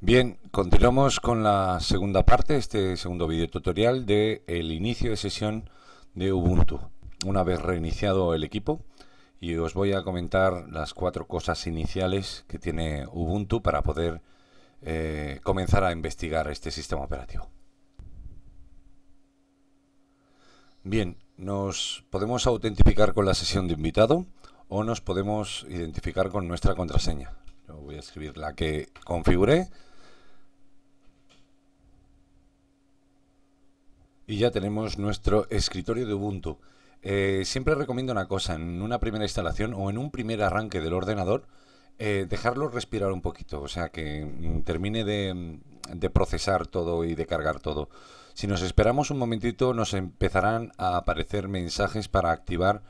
Bien, continuamos con la segunda parte, este segundo video tutorial de el inicio de sesión de Ubuntu. Una vez reiniciado el equipo, y os voy a comentar las cuatro cosas iniciales que tiene Ubuntu para poder eh, comenzar a investigar este sistema operativo. Bien, nos podemos autentificar con la sesión de invitado o nos podemos identificar con nuestra contraseña. voy a escribir la que configuré Y ya tenemos nuestro escritorio de Ubuntu. Eh, siempre recomiendo una cosa, en una primera instalación o en un primer arranque del ordenador, eh, dejarlo respirar un poquito, o sea, que mm, termine de, mm, de, procesar todo y de cargar todo. Si nos esperamos un momentito, nos empezarán a aparecer mensajes para activar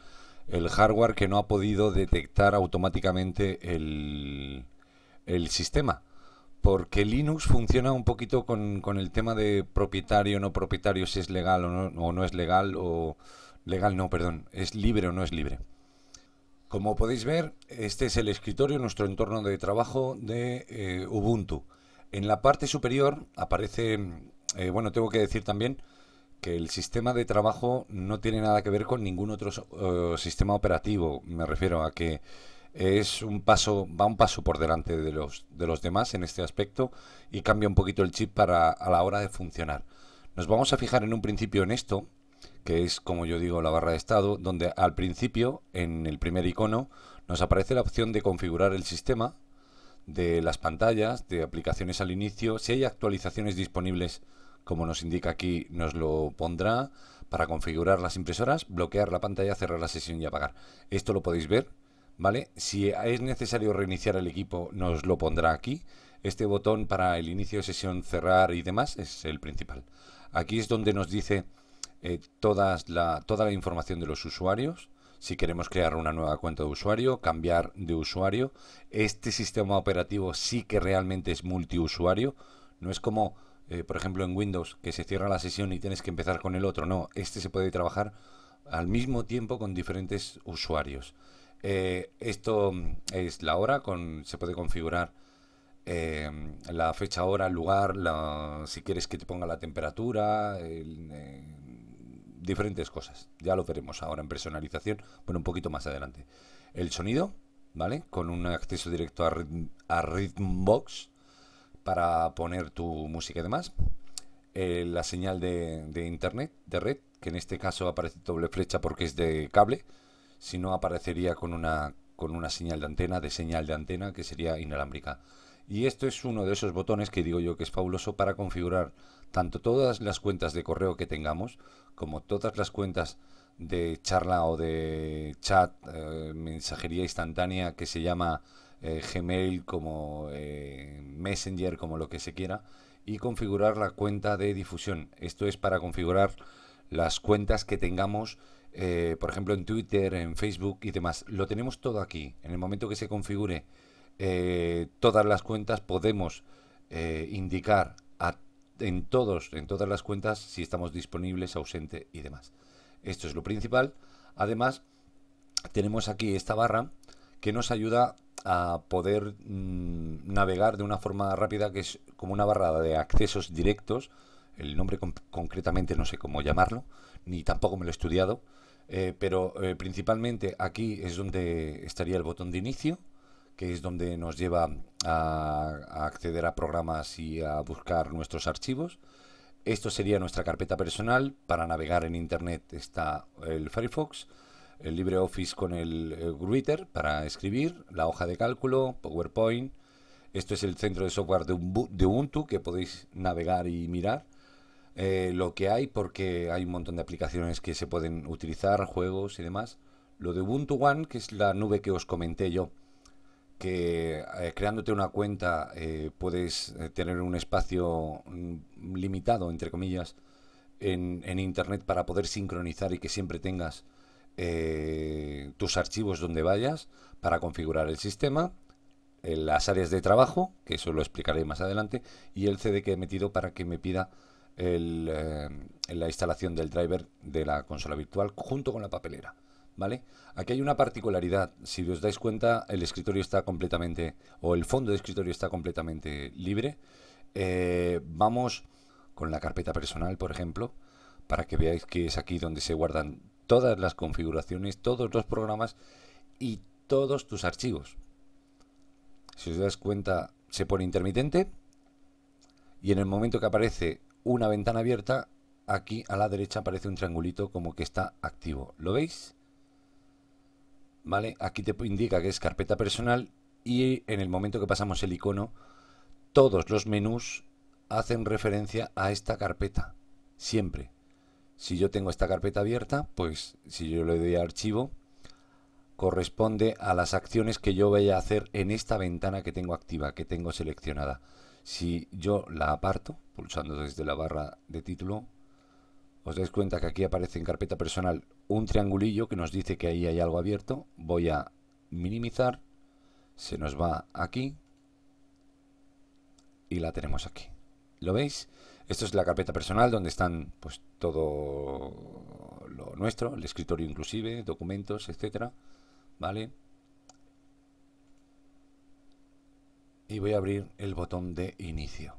el hardware que no ha podido detectar automáticamente el, el sistema porque Linux funciona un poquito con, el tema de propietario, o no propietario, si es legal o no, es legal, o legal no, perdón, es libre o no es libre. Como podéis ver, este es el escritorio, nuestro entorno de trabajo de eh, Ubuntu. En la parte superior aparece, eh, bueno, tengo que decir también que el sistema de trabajo no tiene nada que ver con ningún otro eh, sistema operativo. Me refiero a que es un paso, va un paso por delante de los, de los demás en este aspecto y cambia un poquito el chip para, a la hora de funcionar. Nos vamos a fijar en un principio en esto, que es como yo digo la barra de estado, donde al principio, en el primer icono, nos aparece la opción de configurar el sistema de las pantallas, de aplicaciones al inicio. Si hay actualizaciones disponibles, como nos indica aquí, nos lo pondrá para configurar las impresoras, bloquear la pantalla, cerrar la sesión y apagar. Esto lo podéis ver ¿vale? Si es necesario reiniciar el equipo, nos lo pondrá aquí. Este botón para el inicio de sesión, cerrar y demás es el principal. Aquí es donde nos dice eh, toda la información de los usuarios. Si queremos crear una nueva cuenta de usuario, cambiar de usuario. Este sistema operativo sí que realmente es multiusuario. No es como, eh, por ejemplo, en Windows, que se cierra la sesión y tienes que empezar con el otro. No, este se puede trabajar al mismo tiempo con diferentes usuarios. Eh, esto mm, es la hora, con, se puede configurar em, la fecha, hora, lugar, si quieres que te ponga la temperatura, eh, diferentes cosas. Ya lo veremos ahora en personalización, bueno, un poquito más adelante. El sonido, ¿vale? Con un acceso directo a, Rhythmbox para poner tu música y demás. Eh, la señal de internet, de red, que en este caso aparece doble flecha porque es de cable si no aparecería con una, con una señal de antena, de señal de antena, que sería inalámbrica. Y esto es uno de esos botones que digo yo que es fabuloso para configurar tanto todas las cuentas de correo que tengamos, como todas las cuentas de charla o de chat, eh, mensajería instantánea que se llama eh, Gmail, como eh, Messenger, como lo que se quiera, y configurar la cuenta de difusión. Esto es para configurar las cuentas que tengamos eh, por ejemplo en Twitter, en Facebook y demás. Lo tenemos todo aquí. En el momento que se configure eh, todas las cuentas podemos eh, indicar a, en, todos, en todas las cuentas si estamos disponibles, ausente y demás. Esto es lo principal. Además, tenemos aquí esta barra que nos ayuda a poder mm, navegar de una forma rápida, que es como una barra de accesos directos. El nombre concretamente no sé cómo llamarlo, ni tampoco me lo he estudiado. Eh, pero eh, principalmente aquí es donde estaría el botón de inicio, que es donde nos lleva a, acceder a programas y a buscar nuestros archivos. Esto sería nuestra carpeta personal. Para navegar en Internet está el Firefox, el LibreOffice con el, el eh, para escribir, la hoja de cálculo, PowerPoint. Esto es el centro de software de Ubuntu que podéis navegar y mirar. Eh, lo que hay, porque hay un montón de aplicaciones que se pueden utilizar, juegos y demás. Lo de Ubuntu One, que es la nube que os comenté yo, que eh, creándote una cuenta eh, puedes tener un espacio mm, limitado, entre comillas, en, Internet para poder sincronizar y que siempre tengas tus archivos donde vayas para configurar el sistema las áreas de trabajo, que eso lo explicaré más adelante, y el CD que he metido para que me pida eh, la instalación del driver de la consola virtual junto con la papelera. ¿Vale? Aquí hay una particularidad. Si os dais cuenta, el escritorio está completamente, o el fondo de escritorio está completamente libre. Eh, vamos con la carpeta personal, por ejemplo, para que veáis que es aquí donde se guardan todas las configuraciones, todos los programas y todos tus archivos. Si os das cuenta, se pone intermitente y en el momento que aparece una ventana abierta, aquí a la derecha aparece un triangulito como que está activo. ¿Lo veis? ¿Vale? Aquí te indica que es carpeta personal y en el momento que pasamos el icono, todos los menús hacen referencia a esta carpeta. Siempre. Si yo tengo esta carpeta abierta, pues si yo le doy a archivo, corresponde a las acciones que yo vaya a hacer en esta ventana que tengo activa, que tengo seleccionada. Si yo la aparto, pulsando desde la barra de título, os dais cuenta que aquí aparece en carpeta personal un triangulillo que nos dice que ahí hay algo abierto. Voy a minimizar, se nos va aquí y la tenemos aquí. ¿Lo veis? Esto es la carpeta personal donde están pues todo lo nuestro, el escritorio inclusive, documentos, etcétera, ¿vale? y voy a abrir el botón de inicio.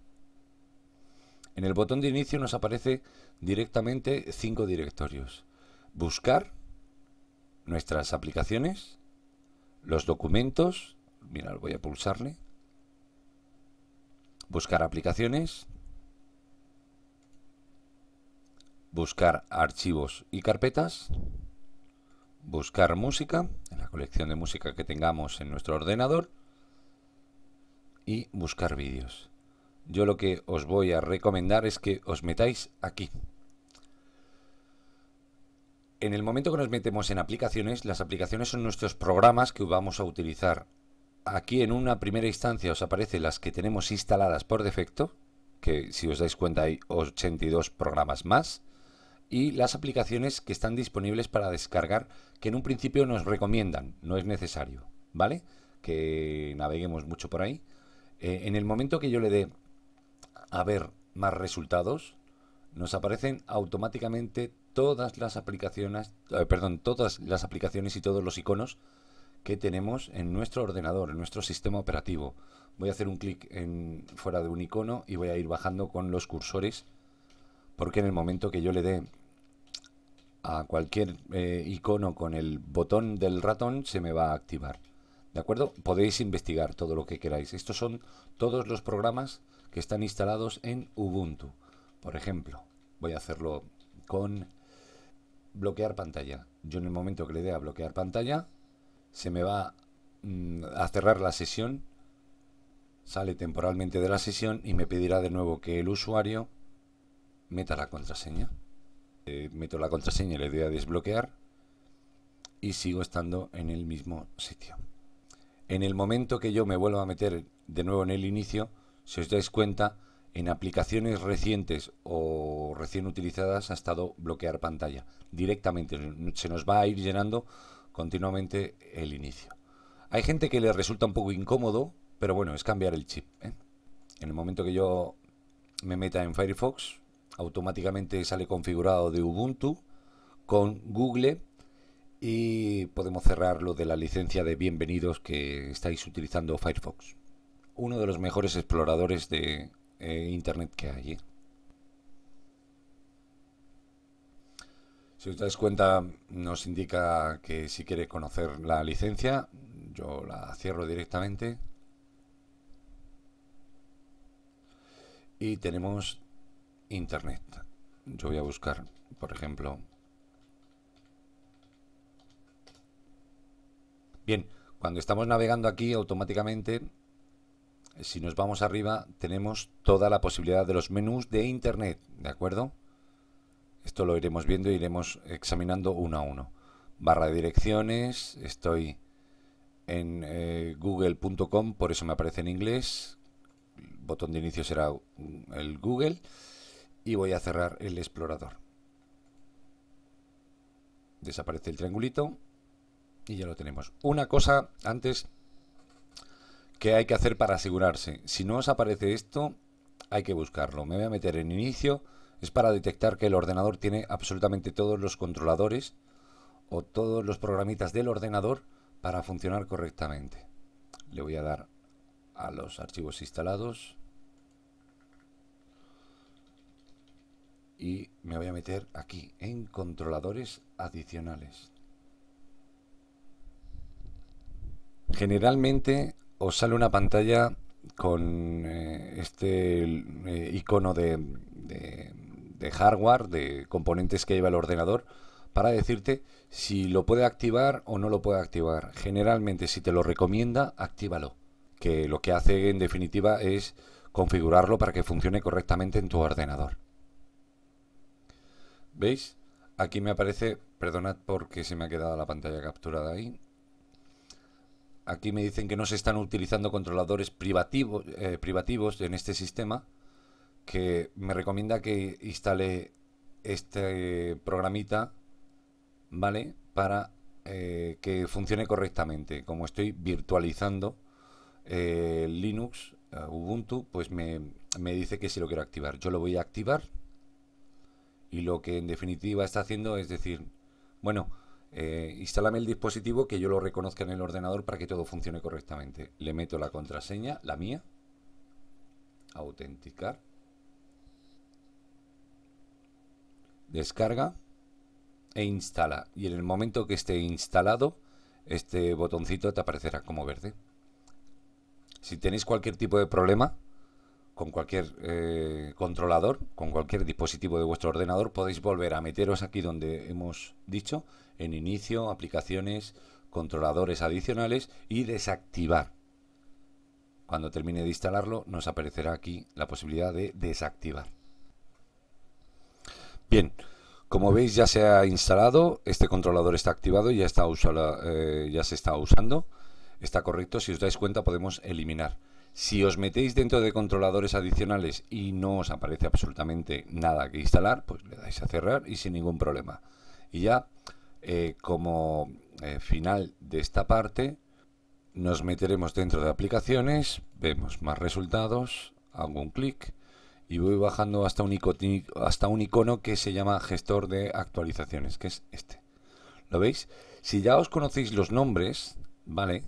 En el botón de inicio nos aparece directamente cinco directorios. Buscar nuestras aplicaciones, los documentos, mira, voy a pulsarle, buscar aplicaciones, buscar archivos y carpetas, buscar música, en la colección de música que tengamos en nuestro ordenador, y buscar vídeos. Yo lo que os voy a recomendar es que os metáis aquí. En el momento que nos metemos en aplicaciones, las aplicaciones son nuestros programas que vamos a utilizar. Aquí en una primera instancia os aparecen las que tenemos instaladas por defecto, que si os dais cuenta hay 82 programas más, y las aplicaciones que están disponibles para descargar, que en un principio nos recomiendan, no es necesario, ¿vale? Que naveguemos mucho por ahí. Eh, en el momento que yo le dé a ver más resultados, nos aparecen automáticamente todas las aplicaciones, eh, perdón, todas las aplicaciones y todos los iconos que tenemos en nuestro ordenador, en nuestro sistema operativo. Voy a hacer un clic fuera de un icono y voy a ir bajando con los cursores porque en el momento que yo le dé a cualquier eh, icono con el botón del ratón se me va a activar. ¿De acuerdo? Podéis investigar todo lo que queráis. Estos son todos los programas que están instalados en Ubuntu. Por ejemplo, voy a hacerlo con bloquear pantalla. Yo en el momento que le dé a bloquear pantalla, se me va mm, a cerrar la sesión, sale temporalmente de la sesión y me pedirá de nuevo que el usuario meta la contraseña. Eh, meto la contraseña y le doy a desbloquear y sigo estando en el mismo sitio. En el momento que yo me vuelva a meter de nuevo en el inicio, si os dais cuenta, en aplicaciones recientes o recién utilizadas ha estado bloquear pantalla. Directamente se nos va a ir llenando continuamente el inicio. Hay gente que le resulta un poco incómodo, pero bueno, es cambiar el chip. ¿eh? En el momento que yo me meta en Firefox, automáticamente sale configurado de Ubuntu con Google y podemos cerrar lo de la licencia de bienvenidos que estáis utilizando Firefox. Uno de los mejores exploradores de eh, Internet que hay. ¿eh? Si os dais cuenta, nos indica que si quiere conocer la licencia, yo la cierro directamente. Y tenemos Internet. Yo voy a buscar, por ejemplo, Bien, cuando estamos navegando aquí automáticamente, si nos vamos arriba, tenemos toda la posibilidad de los menús de Internet, ¿de acuerdo? Esto lo iremos viendo e iremos examinando uno a uno. Barra de direcciones, estoy en eh, google.com, por eso me aparece en inglés. El botón de inicio será el Google. Y voy a cerrar el explorador. Desaparece el triangulito y ya lo tenemos. Una cosa antes que hay que hacer para asegurarse. Si no os aparece esto, hay que buscarlo. Me voy a meter en inicio. Es para detectar que el ordenador tiene absolutamente todos los controladores o todos los programitas del ordenador para funcionar correctamente. Le voy a dar a los archivos instalados. Y me voy a meter aquí en controladores adicionales. Generalmente os sale una pantalla con eh, este eh, icono de, de, hardware, de componentes que lleva el ordenador, para decirte si lo puede activar o no lo puede activar. Generalmente, si te lo recomienda, actívalo. Que lo que hace en definitiva es configurarlo para que funcione correctamente en tu ordenador. ¿Veis? Aquí me aparece, perdonad porque se me ha quedado la pantalla capturada ahí, Aquí me dicen que no se están utilizando controladores privativos eh, privativos en este sistema, que me recomienda que instale este programita, ¿vale? Para eh, que funcione correctamente. Como estoy virtualizando eh, Linux, Ubuntu, pues me, me dice que si lo quiero activar. Yo lo voy a activar y lo que en definitiva está haciendo es decir, bueno, eh, instálame el dispositivo que yo lo reconozca en el ordenador para que todo funcione correctamente. Le meto la contraseña, la mía, autenticar, descarga e instala. Y en el momento que esté instalado, este botoncito te aparecerá como verde. Si tenéis cualquier tipo de problema, con cualquier eh, controlador, con cualquier dispositivo de vuestro ordenador, podéis volver a meteros aquí donde hemos dicho, en inicio, aplicaciones, controladores adicionales y desactivar. Cuando termine de instalarlo nos aparecerá aquí la posibilidad de desactivar. Bien, como veis ya se ha instalado, este controlador está activado, ya, está eh, ya se está usando, está correcto, si os dais cuenta podemos eliminar. Si os metéis dentro de controladores adicionales y no os aparece absolutamente nada que instalar, pues le dais a cerrar y sin ningún problema. Y ya eh, como eh, final de esta parte, nos meteremos dentro de aplicaciones, vemos más resultados, hago un clic y voy bajando hasta un, icono, que se llama gestor de actualizaciones, que es este. ¿Lo veis? Si ya os conocéis los nombres, ¿vale?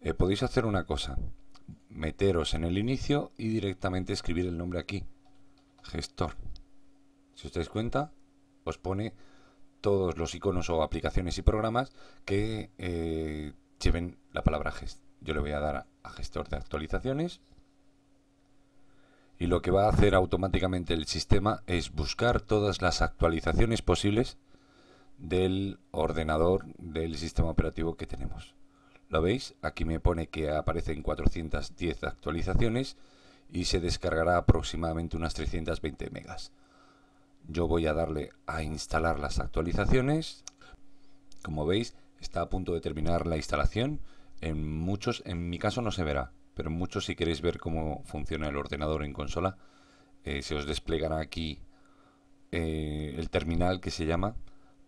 Eh, podéis hacer una cosa meteros en el inicio y directamente escribir el nombre aquí, gestor. Si os dais cuenta, os pone todos los iconos o aplicaciones y programas que eh, lleven la palabra gestor. Yo le voy a dar a gestor de actualizaciones y lo que va a hacer automáticamente el sistema es buscar todas las actualizaciones posibles del ordenador del sistema operativo que tenemos. ¿Lo veis? Aquí me pone que aparecen 410 actualizaciones y se descargará aproximadamente unas 320 megas. Yo voy a darle a instalar las actualizaciones. Como veis, está a punto de terminar la instalación. En muchos, en mi caso no se verá, pero en muchos si queréis ver cómo funciona el ordenador en consola, eh, se os desplegará aquí eh, el terminal que se llama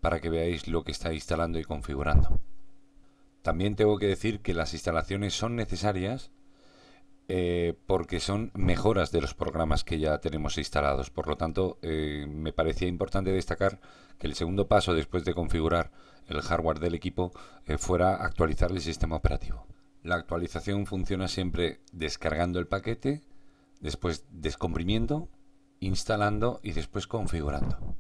para que veáis lo que está instalando y configurando. También tengo que decir que las instalaciones son necesarias eh, porque son mejoras de los programas que ya tenemos instalados. Por lo tanto, eh, me parecía importante destacar que el segundo paso después de configurar el hardware del equipo eh, fuera actualizar el sistema operativo. La actualización funciona siempre descargando el paquete, después descomprimiendo, instalando y después configurando.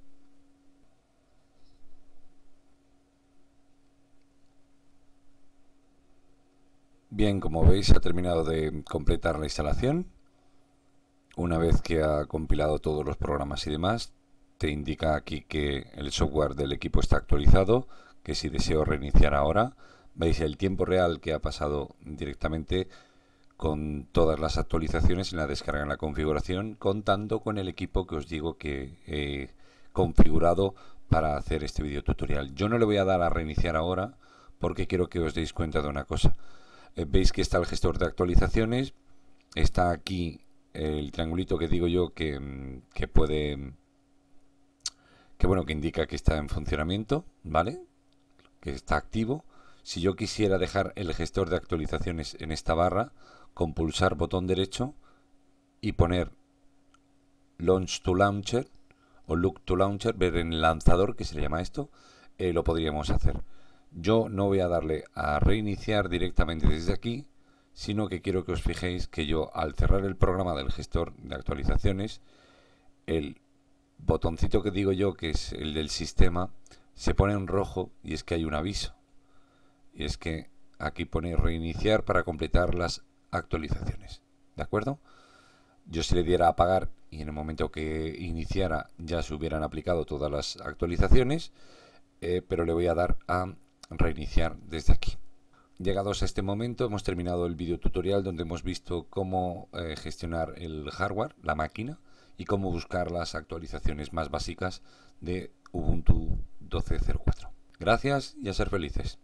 Bien, como veis ha terminado de completar la instalación. Una vez que ha compilado todos los programas y demás, te indica aquí que el software del equipo está actualizado, que si deseo reiniciar ahora, veis el tiempo real que ha pasado directamente con todas las actualizaciones en la descarga en la configuración, contando con el equipo que os digo que he configurado para hacer este video tutorial. Yo no le voy a dar a reiniciar ahora porque quiero que os deis cuenta de una cosa. Eh, veis que está el gestor de actualizaciones, está aquí el triangulito que digo yo mm, que, puede que bueno que indica que está en funcionamiento vale que está activo si yo quisiera dejar el gestor de actualizaciones en esta barra con pulsar botón derecho y poner launch to launcher o look to launcher ver en el lanzador que se le llama esto eh, lo podríamos hacer yo no voy a darle a reiniciar directamente desde aquí, sino que quiero que os fijéis que yo al cerrar el programa del gestor de actualizaciones, el botoncito que digo yo, que es el del sistema, se pone en rojo y es que hay un aviso. Y es que aquí pone reiniciar para completar las actualizaciones. ¿De acuerdo? Yo se le diera a apagar y en el momento que iniciara ya se hubieran aplicado todas las actualizaciones, eh, pero le voy a dar a reiniciar desde aquí. Llegados a este momento hemos terminado el video tutorial donde hemos visto cómo eh, gestionar el hardware, la máquina, y cómo buscar las actualizaciones más básicas de Ubuntu 12.04. Gracias y a ser felices.